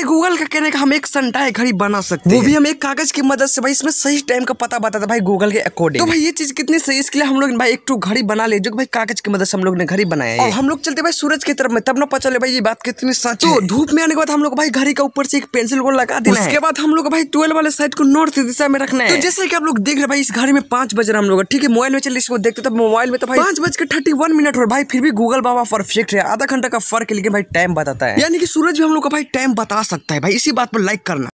भाई गूगल का कहने का हम एक है घड़ी बना सकते वो भी हम एक कागज की मदद से भाई इसमें सही टाइम का पता बताता भाई गूगल के अकॉर्डिंग तो भाई ये चीज कितनी सही इसके लिए हम लोग भाई एक टू घड़ी बना ले जो भाई कागज की मदद से हम लोग ने घड़ी बनाया है हम लोग चलते भाई सूरज की तरफ में तब ना पता चले भाई ये बात कितनी सच तो है धूप में आने के बाद हम लोग भाई घड़ी का ऊपर से एक पेंसिल को लगा देना उसके बाद हम लोग भाई ट्वेल्व वाले साइड को नॉर्थ दिशा में रखना तो है जैसे की आप लोग देख रहे भाई इस घड़ी में पांच बज हम लोग ठीक है मोबाइल में चले इसको देखते तो मोबाइल में तो भाई पांच बज के थर्टी वन मिनट और भाई फिर भी गूगल बाबा परफेक्ट है आधा घंटा का फर्क लेकिन भाई टाइम बताता है यानी कि सूरज भी हम लोग का भाई टाइम बता सकता है भाई इसी बात पर लाइक करना